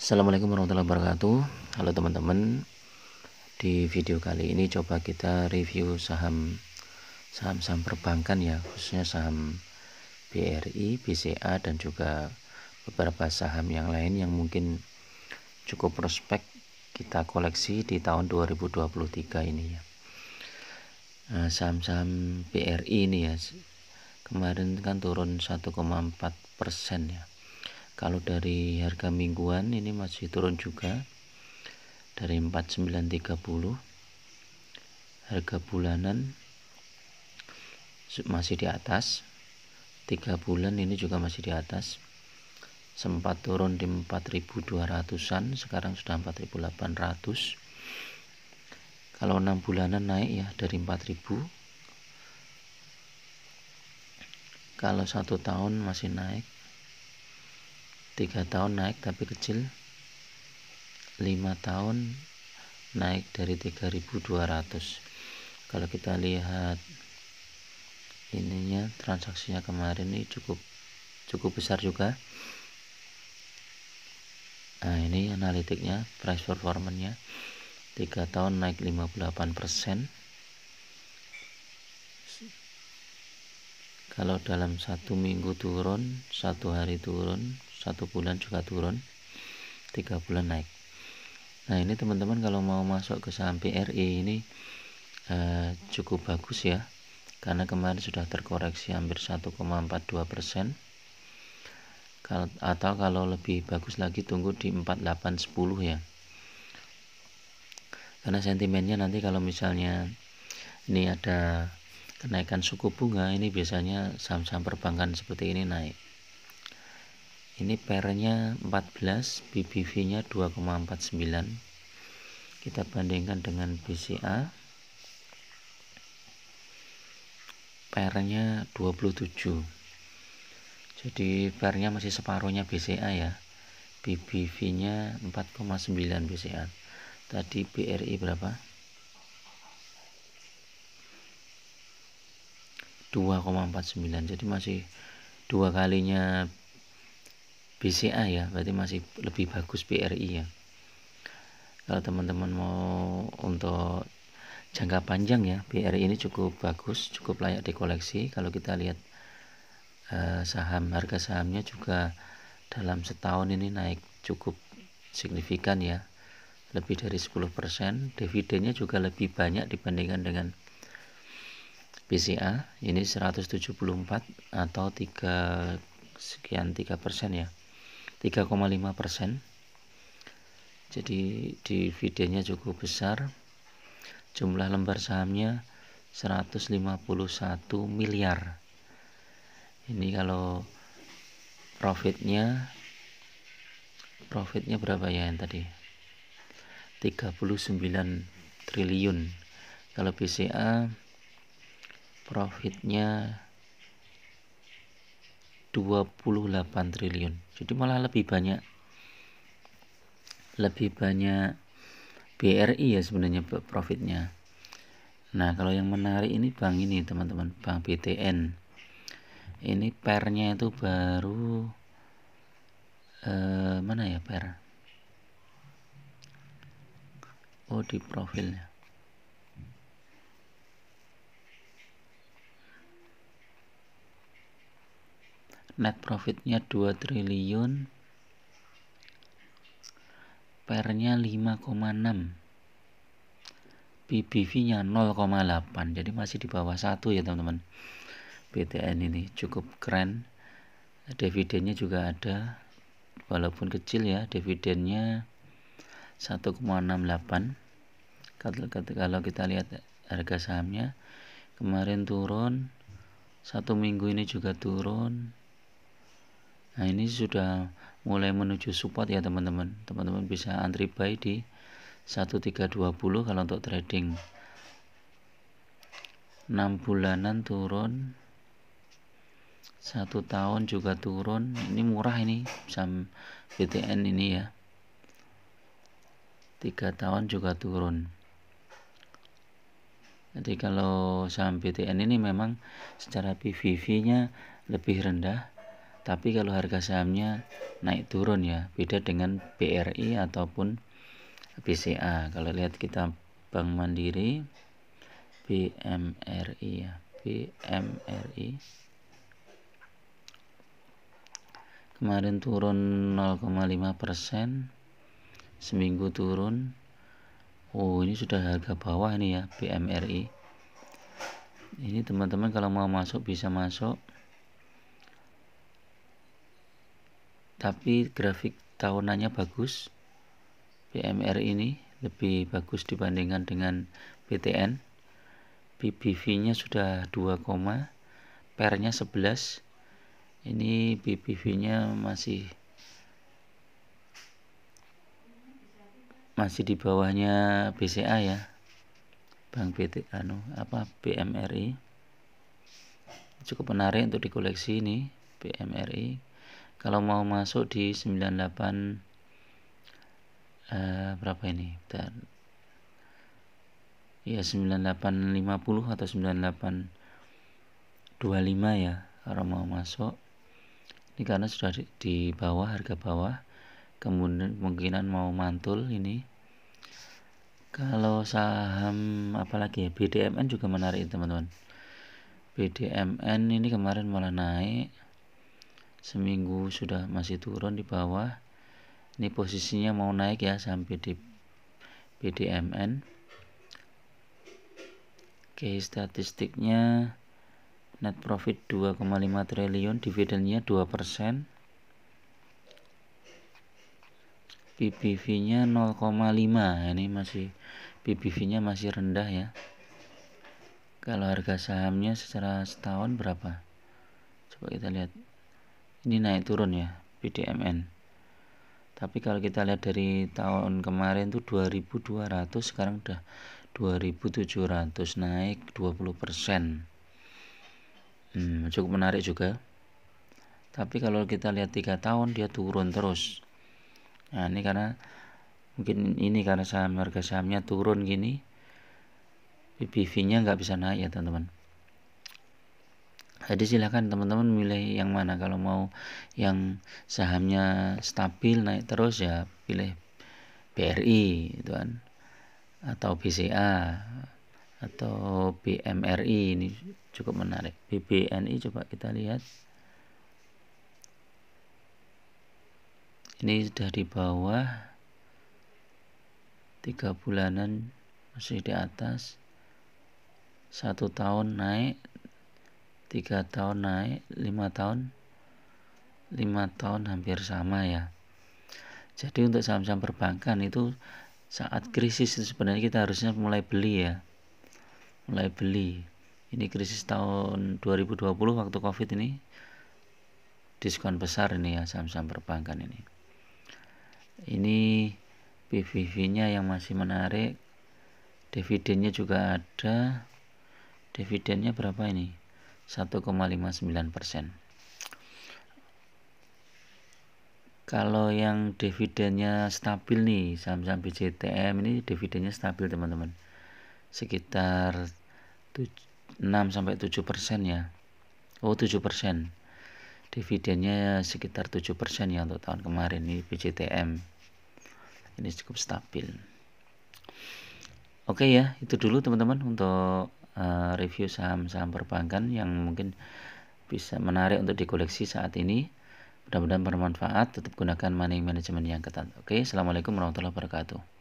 Assalamualaikum warahmatullahi wabarakatuh Halo teman-teman Di video kali ini coba kita review saham Saham-saham perbankan ya Khususnya saham BRI, BCA dan juga beberapa saham yang lain yang mungkin cukup prospek kita koleksi di tahun 2023 ini ya nah, saham-saham BRI ini ya kemarin kan turun 1,4 ya kalau dari harga mingguan ini masih turun juga dari 4930 harga bulanan masih di atas 3 bulan ini juga masih di atas sempat turun di 4200an sekarang sudah 4800 kalau 6 bulanan naik ya dari 4000 kalau satu tahun masih naik 3 tahun naik tapi kecil 5 tahun naik dari 3200 kalau kita lihat ininya transaksinya kemarin ini cukup cukup besar juga nah ini analitiknya price performance-nya 3 tahun naik 58% kalau dalam satu minggu turun satu hari turun satu bulan juga turun tiga bulan naik nah ini teman-teman kalau mau masuk ke saham BRI ini eh, cukup bagus ya karena kemarin sudah terkoreksi hampir 1,42 persen atau kalau lebih bagus lagi tunggu di 4810 ya karena sentimennya nanti kalau misalnya ini ada kenaikan suku bunga ini biasanya saham-saham perbankan seperti ini naik ini pernya 14 BBV nya 2,49 kita bandingkan dengan BCA pernya 27 jadi pernya masih separuhnya BCA ya BBV nya 4,9 BCA tadi BRI berapa 2,49 jadi masih dua kalinya BCA ya berarti masih lebih bagus BRI ya kalau teman-teman mau untuk jangka panjang ya BRI ini cukup bagus cukup layak dikoleksi kalau kita lihat eh, saham harga sahamnya juga dalam setahun ini naik cukup signifikan ya lebih dari 10% dividennya juga lebih banyak dibandingkan dengan BCA ini 174 atau 3 sekian 3% ya 3,5 persen jadi dividennya cukup besar jumlah lembar sahamnya 151 miliar ini kalau profitnya profitnya berapa ya yang tadi 39 triliun kalau BCA profitnya 28 triliun jadi malah lebih banyak lebih banyak BRI ya sebenarnya profitnya nah kalau yang menarik ini bank ini teman-teman bank BTN ini pernya itu baru eh, mana ya per oh di profilnya net profitnya 2 triliun pernya 5,6 PBV nya 0,8 jadi masih di bawah 1 ya teman-teman BTN ini cukup keren dividennya juga ada walaupun kecil ya dividennya 1,68 kalau kita lihat harga sahamnya kemarin turun satu minggu ini juga turun nah ini sudah mulai menuju support ya teman-teman teman-teman bisa antri buy di 1320 kalau untuk trading 6 bulanan turun 1 tahun juga turun ini murah ini sam BTN ini ya 3 tahun juga turun jadi kalau saham BTN ini memang secara PVV nya lebih rendah tapi kalau harga sahamnya naik turun ya, beda dengan BRI ataupun BCA. Kalau lihat kita Bank Mandiri, BMRI ya, BMRI. Kemarin turun 0,5 persen, seminggu turun. Oh ini sudah harga bawah nih ya BMRI. Ini teman-teman kalau mau masuk bisa masuk tapi grafik tahunannya bagus PMR ini lebih bagus dibandingkan dengan BTN BBV nya sudah 2, nya 11 ini BBV nya masih masih di bawahnya BCA ya Bank BT anu apa BMRI cukup menarik untuk dikoleksi ini BMRI kalau mau masuk di 98 eh, berapa ini Bentar. ya 9850 atau 9825 ya kalau mau masuk ini karena sudah di, di bawah harga bawah kemudian kemungkinan mau mantul ini kalau saham apalagi ya BDMN juga menarik teman-teman BDMN ini kemarin malah naik seminggu sudah masih turun di bawah ini posisinya mau naik ya sampai di PDMN oke statistiknya net profit 2,5 triliun dividennya 2% PBV nya 0,5 ini masih PBV nya masih rendah ya kalau harga sahamnya secara setahun berapa coba kita lihat ini naik turun ya PDMN tapi kalau kita lihat dari tahun kemarin itu 2200 sekarang udah 2700 naik 20 persen hmm, cukup menarik juga tapi kalau kita lihat tiga tahun dia turun terus nah ini karena mungkin ini karena saham harga sahamnya turun gini PBV nya nggak bisa naik ya teman-teman jadi silahkan teman-teman milih yang mana kalau mau yang sahamnya stabil naik terus ya pilih BRI itu kan atau BCA atau BMRI ini cukup menarik BBNI coba kita lihat ini sudah di bawah tiga bulanan masih di atas satu tahun naik tiga tahun naik lima tahun lima tahun hampir sama ya jadi untuk saham-saham perbankan itu saat krisis sebenarnya kita harusnya mulai beli ya mulai beli ini krisis tahun 2020 waktu covid ini diskon besar ini ya saham-saham perbankan ini ini PVV nya yang masih menarik dividennya juga ada dividennya berapa ini 1,59 persen. Kalau yang dividennya stabil nih, saham-saham BCTM ini dividennya stabil teman-teman, sekitar 6 sampai 7 persen ya. Oh 7 persen, dividennya sekitar 7 persen ya untuk tahun kemarin ini BCTM. Ini cukup stabil. Oke ya, itu dulu teman-teman untuk Eh, review saham-saham perbankan yang mungkin bisa menarik untuk dikoleksi saat ini. Mudah-mudahan bermanfaat. Tetap gunakan money management yang ketat. Oke, assalamualaikum warahmatullahi wabarakatuh.